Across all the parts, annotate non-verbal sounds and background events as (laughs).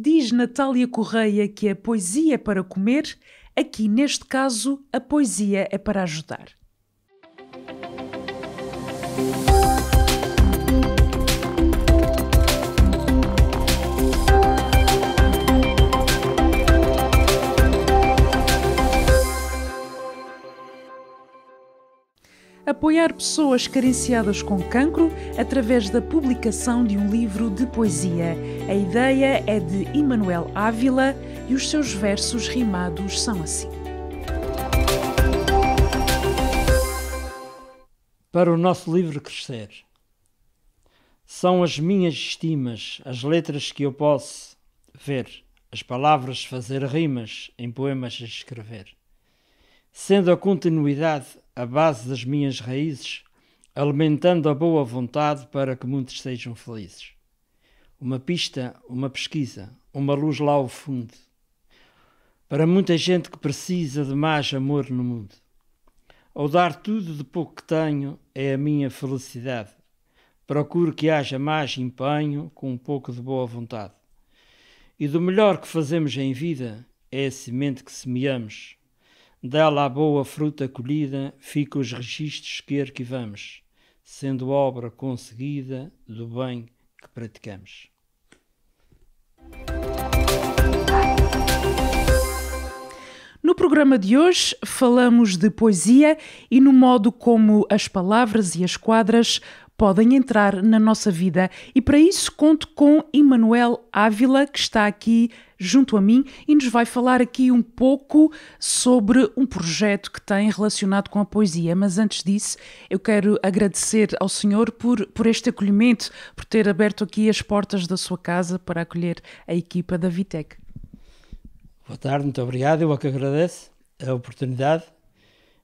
Diz Natália Correia que a poesia é para comer, aqui neste caso a poesia é para ajudar. apoiar pessoas carenciadas com cancro através da publicação de um livro de poesia. A ideia é de Emanuel Ávila e os seus versos rimados são assim. Para o nosso livro crescer. São as minhas estimas, as letras que eu posso ver, as palavras fazer rimas em poemas a escrever. Sendo a continuidade a base das minhas raízes, alimentando a boa vontade para que muitos sejam felizes. Uma pista, uma pesquisa, uma luz lá ao fundo. Para muita gente que precisa de mais amor no mundo. Ao dar tudo de pouco que tenho, é a minha felicidade. Procuro que haja mais empenho com um pouco de boa vontade. E do melhor que fazemos em vida é a semente que semeamos dela a boa fruta colhida, ficam os registros que arquivamos, sendo obra conseguida do bem que praticamos. No programa de hoje falamos de poesia e no modo como as palavras e as quadras podem entrar na nossa vida. E para isso conto com Emanuel Ávila, que está aqui junto a mim e nos vai falar aqui um pouco sobre um projeto que tem relacionado com a poesia. Mas antes disso, eu quero agradecer ao senhor por, por este acolhimento, por ter aberto aqui as portas da sua casa para acolher a equipa da Vitec. Boa tarde, muito obrigado. Eu é que agradeço a oportunidade.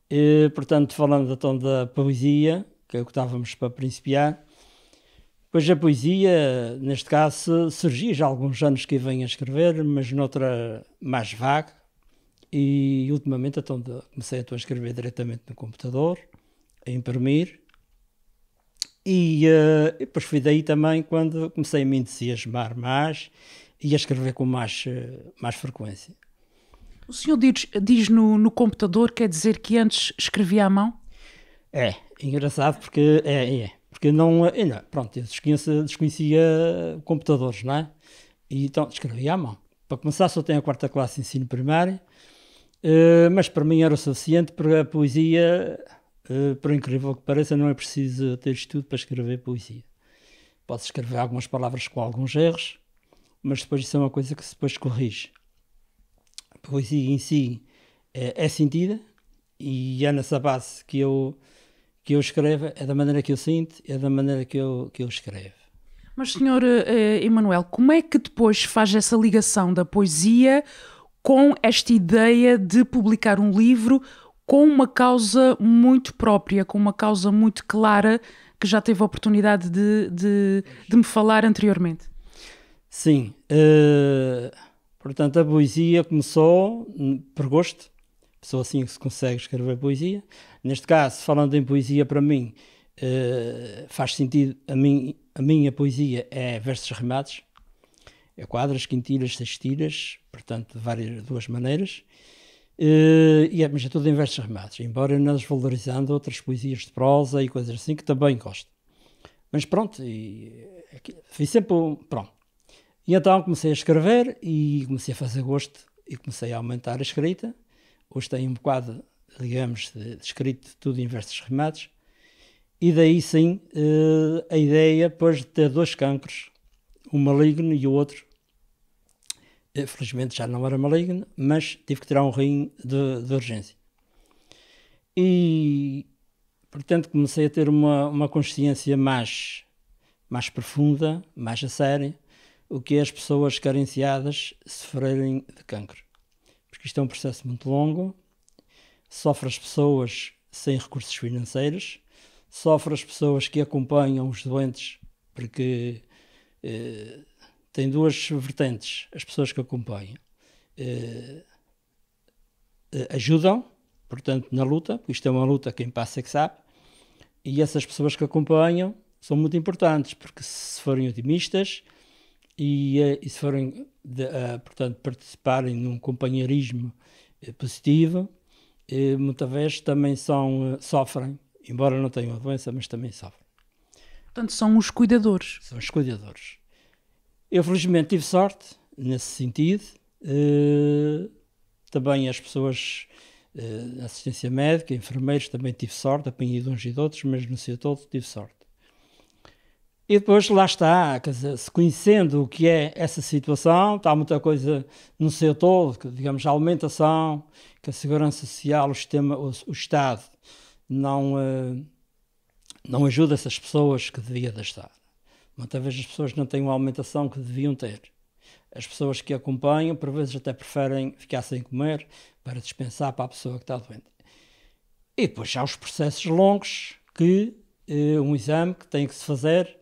E, portanto, falando então da poesia, que é o que estávamos para principiar. Pois a poesia, neste caso, surgia já há alguns anos que venho a escrever, mas noutra mais vaga. E ultimamente então, comecei então, a escrever diretamente no computador, a imprimir. E, uh, e depois fui daí também quando comecei a me entusiasmar mais e a escrever com mais, eh, mais frequência. O senhor diz, diz no, no computador, quer dizer que antes escrevia à mão? É, é, engraçado porque é, é porque não, ainda, pronto, eu desconhecia, desconhecia computadores, não é? E então escrevia à mão. Para começar, só tenho a quarta classe de ensino primário, eh, mas para mim era o suficiente porque a poesia, eh, por incrível que pareça, não é preciso ter estudo para escrever poesia. Posso escrever algumas palavras com alguns erros, mas depois isso é uma coisa que depois corrige. A poesia em si é, é sentida e é nessa base que eu que eu escreva, é da maneira que eu sinto, é da maneira que eu, que eu escrevo. Mas, senhor uh, Emanuel, como é que depois faz essa ligação da poesia com esta ideia de publicar um livro com uma causa muito própria, com uma causa muito clara que já teve a oportunidade de, de, de me falar anteriormente? Sim. Uh, portanto, a poesia começou hum, por gosto só assim que se consegue escrever poesia. Neste caso, falando em poesia, para mim uh, faz sentido. A, mim, a minha poesia é versos remados, é quadras, quintilhas, sextilhas, portanto, de várias, duas maneiras. Uh, e é, mas é tudo em versos remados, embora não desvalorizando outras poesias de prosa e coisas assim que também gosto. Mas pronto, e, aqui, fui sempre pronto. E então comecei a escrever e comecei a fazer gosto e comecei a aumentar a escrita hoje tem um bocado, digamos, de, de tudo em versos remates, e daí sim eh, a ideia, depois de ter dois cancros, um maligno e o outro. Eh, felizmente já não era maligno, mas tive que tirar um rim de, de urgência. E, portanto, comecei a ter uma, uma consciência mais, mais profunda, mais a sério, o que é as pessoas carenciadas sofrerem de cancro isto é um processo muito longo, sofre as pessoas sem recursos financeiros, sofre as pessoas que acompanham os doentes, porque eh, tem duas vertentes, as pessoas que acompanham. Eh, eh ajudam, portanto, na luta, isto é uma luta, quem passa é que sabe, e essas pessoas que acompanham são muito importantes, porque se forem otimistas, e, eh, e se forem, de, uh, portanto, participarem num companheirismo eh, positivo, muitas vezes também são, sofrem, embora não tenham a doença, mas também sofrem. Portanto, são os cuidadores. São os cuidadores. Eu, felizmente, tive sorte nesse sentido. Uh, também as pessoas, uh, assistência médica, enfermeiros, também tive sorte, apanhei de uns e de outros, mas no seu todo tive sorte. E depois lá está, quer dizer, se conhecendo o que é essa situação, está muita coisa no setor, digamos, a alimentação, que a segurança social, o sistema, o, o Estado não, uh, não ajuda essas pessoas que devia ajudar. Muitas vezes as pessoas não têm uma alimentação que deviam ter. As pessoas que acompanham, por vezes até preferem ficar sem comer para dispensar para a pessoa que está doente. E depois há os processos longos que uh, um exame que tem que se fazer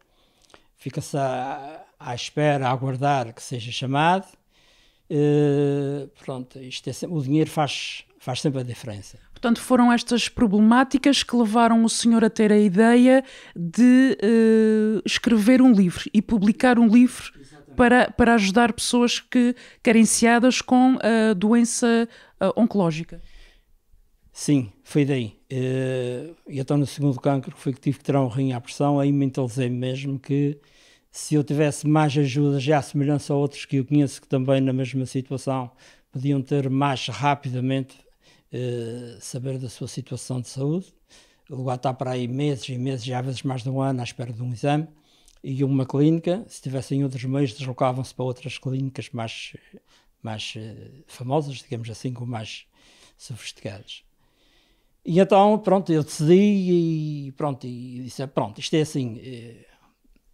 fica-se à, à, espera, a aguardar que seja chamado. Uh, pronto, isto é, o dinheiro faz, faz sempre a diferença. Portanto, foram estas problemáticas que levaram o senhor a ter a ideia de uh, escrever um livro e publicar um livro para, para ajudar pessoas que carenciadas com a doença uh, oncológica. Sim, foi daí. Eh, e então no segundo cancro foi que tive que ter um rim à pressão, aí mentalizei -me mesmo que se eu tivesse mais ajuda, já à semelhança a outros que eu conheço que também na mesma situação podiam ter mais rapidamente eh, saber da sua situação de saúde. O lugar está para aí meses e meses, já às vezes mais de um ano, à espera de um exame. E uma clínica, se tivessem outros meios, deslocavam-se para outras clínicas mais, mais eh, famosas, digamos assim, com mais sofisticadas. E então, pronto, eu decidi e pronto, e disse, pronto, isto é assim, eh,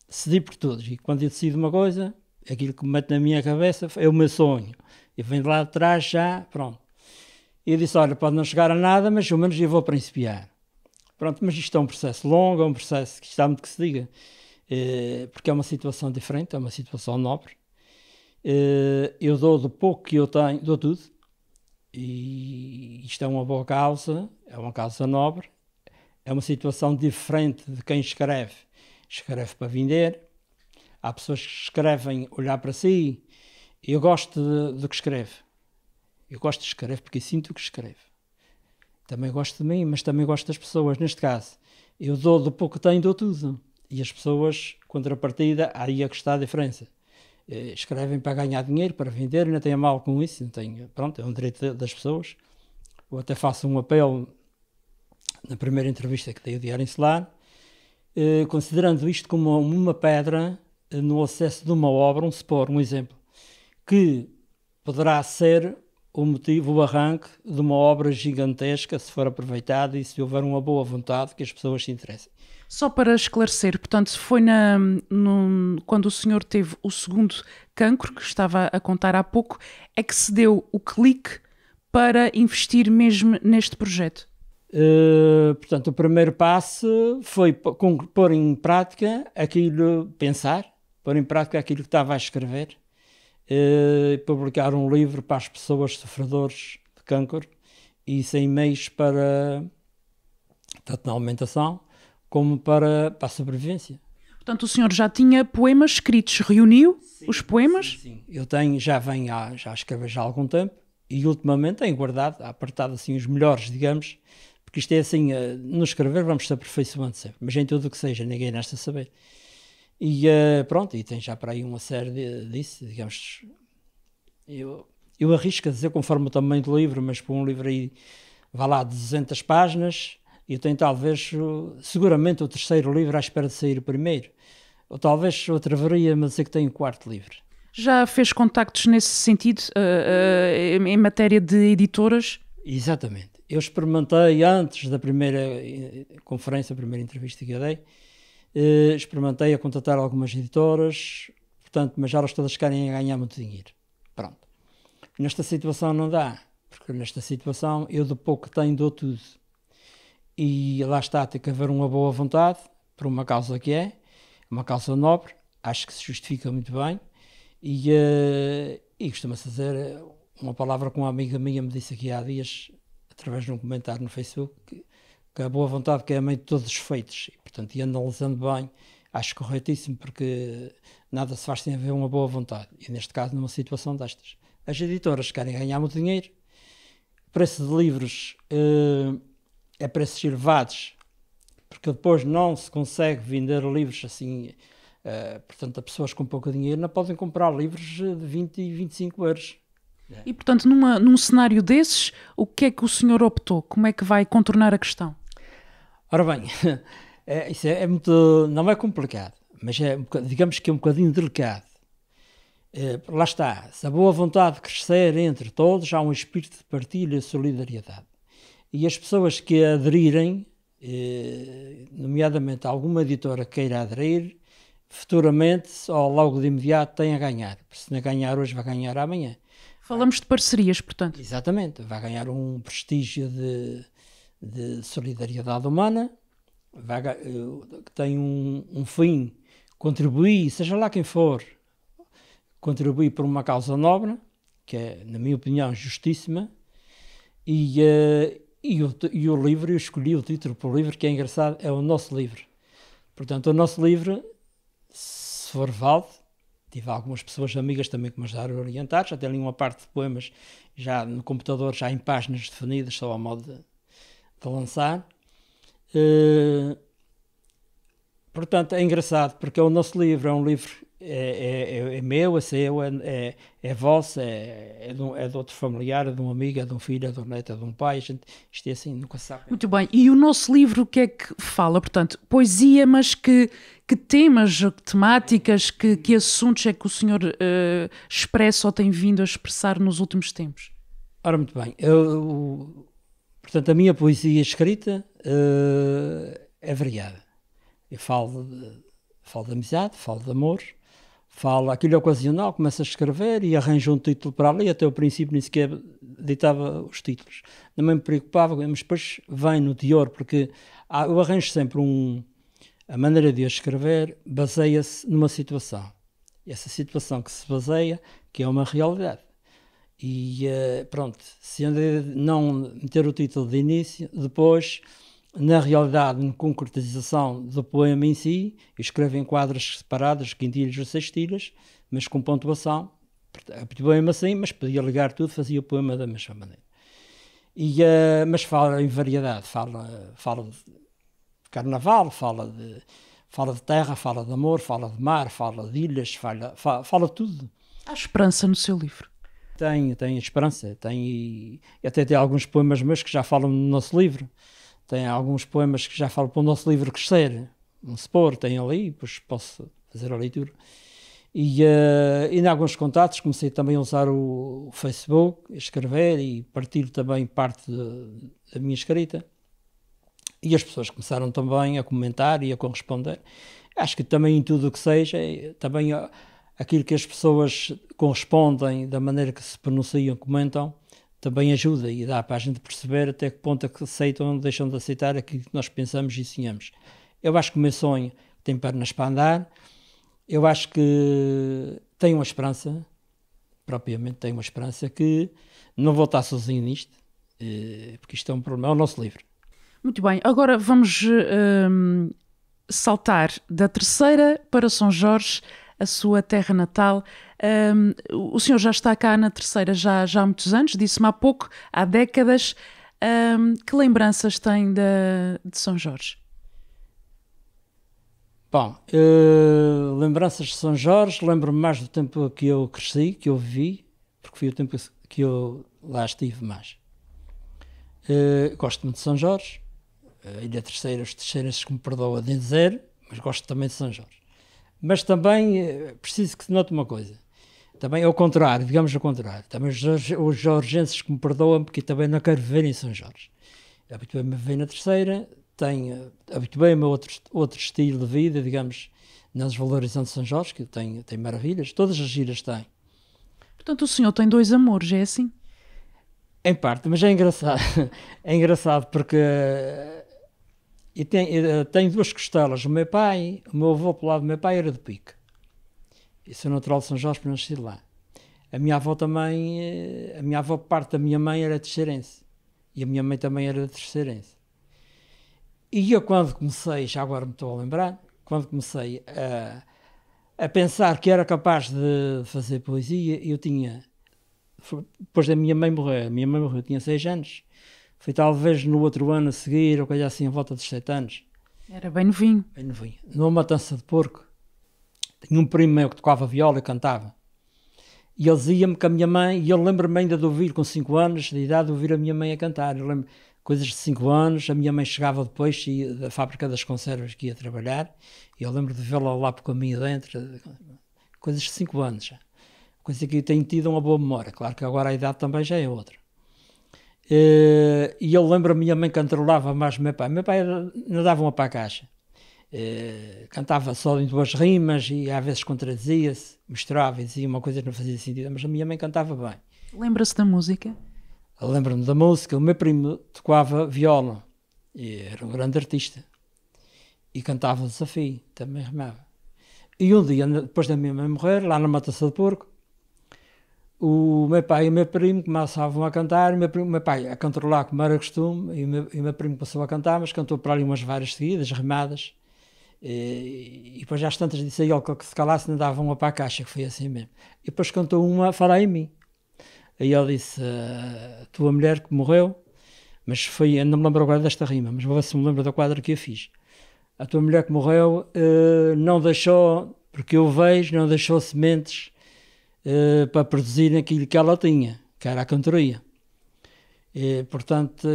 decidi por todos. E quando eu decido uma coisa, aquilo que me mete na minha cabeça é o meu sonho. E vem de lá atrás já, pronto. E eu disse, olha, pode não chegar a nada, mas pelo menos eu vou principiar. Pronto, mas isto é um processo longo, é um processo que está muito que se diga, eh, porque é uma situação diferente, é uma situação nobre. Eh, eu dou do pouco que eu tenho, dou tudo, e isto é uma boa causa, é uma causa nobre, é uma situação diferente de quem escreve. Escreve para vender, há pessoas que escrevem olhar para si. Eu gosto do que escreve. Eu gosto de escrever porque sinto o que escrevo. Também gosto de mim, mas também gosto das pessoas. Neste caso, eu dou do pouco que tenho, dou tudo. E as pessoas, contrapartida, há aí é que está a diferença. Eh, escrevem para ganhar dinheiro, para vender, não tenho mal com isso, não tenho, pronto, é um direito das pessoas. Eu até faço um apelo na primeira entrevista que dei ao Diário Insular, eh, considerando isto como uma pedra eh, no acesso de uma obra, um supor, um exemplo, que poderá ser o motivo, o arranque de uma obra gigantesca, se for aproveitada e se houver uma boa vontade que as pessoas se interessem. Só para esclarecer, portanto, foi na, no, quando o senhor teve o segundo cancro, que estava a contar há pouco, é que se deu o clique para investir mesmo neste projeto? Uh, portanto, o primeiro passo foi pôr em prática aquilo, pensar, pôr em prática aquilo que estava a escrever, uh, publicar um livro para as pessoas sofredores de câncer e sem meios para tanto na alimentação como para, para a sobrevivência. Portanto, o senhor já tinha poemas escritos, reuniu sim, os poemas? Sim, sim, eu tenho, já venho, há, já escrevo já há algum tempo e ultimamente tenho guardado, apartado assim os melhores, digamos, porque isto é assim, eh, no escrever vamos se aperfeiçoando sempre, mas em tudo o que seja, ninguém nasce a saber. E eh, pronto, e tem já para aí uma série disso, digamos, eu, eu arrisco a dizer conforme o tamanho do livro, mas para um livro aí, vá lá, 200 páginas, e tem talvez, uh, seguramente, o terceiro livro à espera de sair o primeiro. Ou talvez eu atreveria mas a dizer que tem o quarto livro. Já fez contactos nesse sentido, uh, uh, em matéria de editoras? Exatamente. Eu experimentei antes da primeira eh, conferência, a primeira entrevista que eu dei, uh, experimentei a contatar algumas editoras, portanto, mas elas todas querem ganhar muito dinheiro. Pronto. Nesta situação não dá, porque nesta situação eu de pouco tenho dou tudo e lá está, tem que haver uma boa vontade por uma causa que é, uma causa nobre, acho que se justifica muito bem e, uh, e costuma-se dizer eh, uma palavra que uma amiga minha me disse aqui há dias, através de um comentário no Facebook, que, que a boa vontade que é a mãe de todos os feitos, e, portanto, e analisando bem, acho corretíssimo, porque nada se faz sem haver uma boa vontade, e neste caso numa situação destas. As editoras querem ganhar muito dinheiro, preço de livros... Uh, é para esses elevados, porque depois não se consegue vender livros assim. Uh, portanto, a pessoas com pouco dinheiro não podem comprar livros de 20 e 25 euros. E, portanto, numa, num cenário desses, o que é que o senhor optou? Como é que vai contornar a questão? Ora bem, (laughs) é, isso é, é muito. não é complicado, mas é, digamos que é um bocadinho delicado. É, lá está, se a boa vontade crescer entre todos, há um espírito de partilha e solidariedade. E as pessoas que aderirem, eh, nomeadamente alguma editora queira aderir, futuramente ou logo de imediato têm a ganhar. Se não ganhar hoje, vai ganhar amanhã. Falamos de parcerias, portanto. Exatamente. Vai ganhar um prestígio de, de solidariedade humana, vai, eh, tem um, um fim, contribuir, seja lá quem for, contribuir por uma causa nobre, que é, na minha opinião, justíssima, e, eh, e o, e o livro, eu escolhi o título para o livro, que é engraçado, é o nosso livro. Portanto, o nosso livro, se for válido, tive algumas pessoas amigas também que me ajudaram a orientar, já tenho ali uma parte de poemas já no computador, já em páginas definidas, só a modo de, de lançar. Uh, portanto, é engraçado, porque é o nosso livro, é um livro é, é, é, é, meu, é seu, é, é, é, vosso, é, é, de um, é de outro familiar, é de um amigo, é de um filho, é de um neto, é de um pai. A gente, isto é assim, nunca sabe. Muito bem. E o nosso livro, o que é que fala? Portanto, poesia, mas que, que temas, que temáticas, que, que assuntos é que o senhor uh, expressa ou tem vindo a expressar nos últimos tempos? Ora, muito bem. Eu, eu, portanto, a minha poesia escrita uh, é variada. Eu falo de, falo de amizade, falo de amor fala, aquilo é ocasional, começa a escrever e arranja um título para ali, até o princípio nem sequer ditava os títulos. Não me preocupava, mas depois vem no teor, porque há, eu arranjo sempre um... A maneira de eu escrever baseia-se numa situação. Essa situação que se baseia, que é uma realidade. E eh, pronto, se não meter o título de início, depois na realidade, na concretização do poema em si, escrevo em quadras separadas, quintilhas ou sextilhas, mas com pontuação. O poema assim, mas podia ligar tudo, fazia o poema da mesma maneira. E, uh, mas fala em variedade, fala, fala de carnaval, fala de, fala de terra, fala de amor, fala de mar, fala de ilhas, fala, fala, fala tudo. Há esperança no seu livro? Tem, tem esperança. Tem, e até tem alguns poemas meus que já falam no nosso livro tem alguns poemas que já falo para o nosso livro crescer, um supor, tem ali, pois posso fazer a leitura. E uh, em alguns contatos, comecei também a usar o, Facebook, escrever e partilho também parte da minha escrita. E as pessoas começaram também a comentar e a corresponder. Acho que também em tudo o que seja, eh, também eh, aquilo que as pessoas correspondem, da maneira que se pronunciam, comentam, também ajuda e dá para a gente perceber até que ponto é que aceitam ou deixam de aceitar aquilo que nós pensamos e sonhamos. Eu acho que o meu sonho tem pernas para andar, eu acho que tenho uma esperança, propriamente tenho uma esperança que não vou estar sozinho nisto, eh, porque isto é um problema, é o nosso livro. Muito bem, agora vamos ehm, saltar da terceira para São Jorge, a sua terra natal. Um, o senhor já está cá na terceira já, já há muitos anos, disse-me há pouco, há décadas. Um, que lembranças tem de, de São Jorge? Bom, uh, lembranças de São Jorge, lembro-me mais do tempo que eu cresci, que eu vivi, porque foi o tempo que eu lá estive mais. Uh, gosto muito de São Jorge, uh, eh, Ilha Terceira, os terceirenses que me perdoa de dizer, mas gosto também de São Jorge. Mas também uh, preciso que se note uma coisa. Também ao é contrário, digamos ao contrário. Também os, os jorgenses que me perdoam, porque também não quero viver em São Jorge. Habituei-me a viver na terceira, tenho, habituei-me a outro, outro estilo de vida, digamos, na desvalorização de São Jorge, que tem, tem maravilhas, todas as giras têm. Portanto, o senhor tem dois amores, é assim? Em parte, mas é engraçado. (laughs) É engraçado porque e tem, eh, tem duas costelas. O meu pai, o meu avô pelo lado do meu pai era de pique e sou natural de São Jorge, mas nasci lá. A minha avó também, eh, a minha avó, parte da minha mãe era terceirense. E a minha mãe também era terceirense. E eu, quando comecei, já agora me estou a lembrar, quando comecei a, a pensar que era capaz de fazer poesia, eu tinha. Depois da minha mãe morrer, a minha mãe morreu, eu tinha 6 anos. Foi talvez no outro ano a seguir, ou coisa assim, em volta dos 7 anos. Era bem novinho. Bem novinho. Numa matança de porco tinha um primo meu que tocava viola e cantava. E ele dizia me que a minha mãe, e eu lembro-me ainda de ouvir, com 5 anos de idade, de ouvir a minha mãe a cantar. Eu lembro coisas de 5 anos, a minha mãe chegava depois e, da fábrica das conservas que ia trabalhar, e eu lembro de vê-la lá por caminho dentro, coisas de 5 anos já. Coisa que eu tenho tido uma boa memória, claro que agora a idade também já é outra. Eh, e eu lembro a minha mãe cantarolava mais o meu pai. Meu pai nadava uma para a caixa. Eh, cantava só em duas rimas e às vezes contradizia-se, misturava e dizia uma coisa que não fazia sentido, mas a minha mãe cantava bem. Lembra-se da música? Lembro-me da música. O meu primo tocava viola e era um grande artista e cantava o desafio, também remava. E um dia, depois da minha mãe morrer, lá na Mataça de Porco, o meu pai e o meu primo começavam a cantar, o meu, primo, o meu pai a cantar lá como era costume, e o meu, e o meu primo passou a cantar, mas cantou para ali umas várias seguidas, remadas, e, eh, e depois às tantas disse aí que se calasse não dava uma para a caixa, que foi assim mesmo. E depois cantou uma Fará em mim. Aí ele disse, a eh, tua mulher que morreu, mas foi, não me lembro agora desta rima, mas vou ver se me lembro da quadra que eu fiz. A tua mulher que morreu eh, não deixou, porque eu vejo, não deixou sementes para produzir aquilo que ela tinha, que era a cantoria. E, portanto,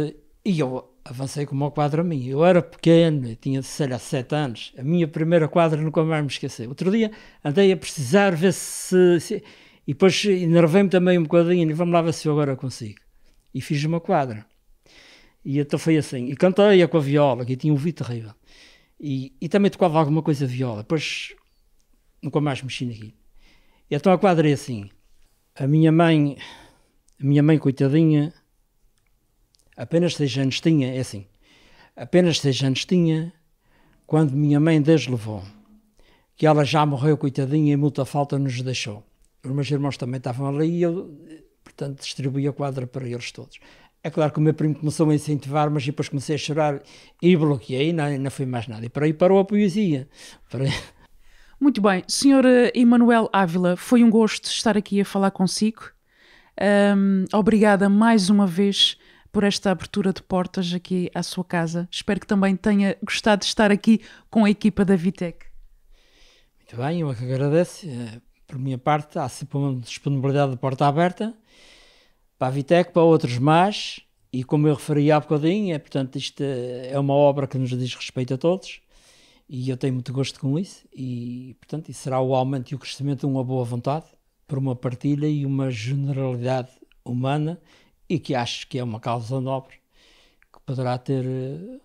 e eu avancei com uma quadra a mim. Eu era pequeno, eu tinha, sei lá, sete anos. A minha primeira quadra nunca mais me esqueci. Outro dia andei a precisar ver se. se e depois enervei-me também um bocadinho e vamos lá ver se eu agora consigo. E fiz uma quadra. E então foi assim. E cantei a com a viola, que tinha um ouvido terrível. E, e também tocava alguma coisa de viola. Depois nunca mais mexi naquilo. E então a quadra é assim. A minha mãe, a minha mãe coitadinha, apenas seis anos tinha, é assim, apenas seis anos tinha quando minha mãe deslevou, que ela já morreu, coitadinha, e muita falta nos deixou. Os meus irmãos também estavam ali e eu, portanto, distribuí a quadra para eles todos. É claro que o meu primo começou a incentivar, mas depois comecei a chorar e bloqueei, não, não foi mais nada. E para aí parou a poesia. Para... Muito bem. Sr. Emanuel Ávila, foi um gosto estar aqui a falar consigo. Um, obrigada mais uma vez por esta abertura de portas aqui à sua casa. Espero que também tenha gostado de estar aqui com a equipa da Vitec. Muito bem, eu é que agradeço. É, por minha parte, há sempre uma disponibilidade de porta aberta para a Vitec, para outros mais, e como eu referi há bocadinho, é, portanto, isto é, é uma obra que nos diz respeito a todos, e eu tenho muito gosto com isso, e portanto, isso será o aumento e o crescimento de uma boa vontade, por uma partilha e uma generalidade humana e que acho que é uma causa nobre que poderá ter. Eh,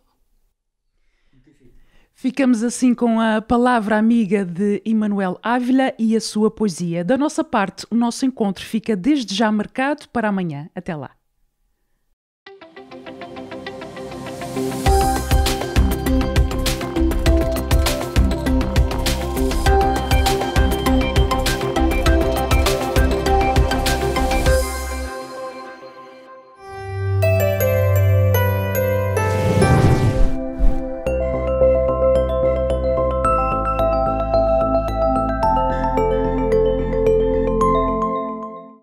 Ficamos assim com a palavra amiga de Emanuel Ávila e a sua poesia. Da nossa parte, o nosso encontro fica desde já marcado para amanhã. Até lá.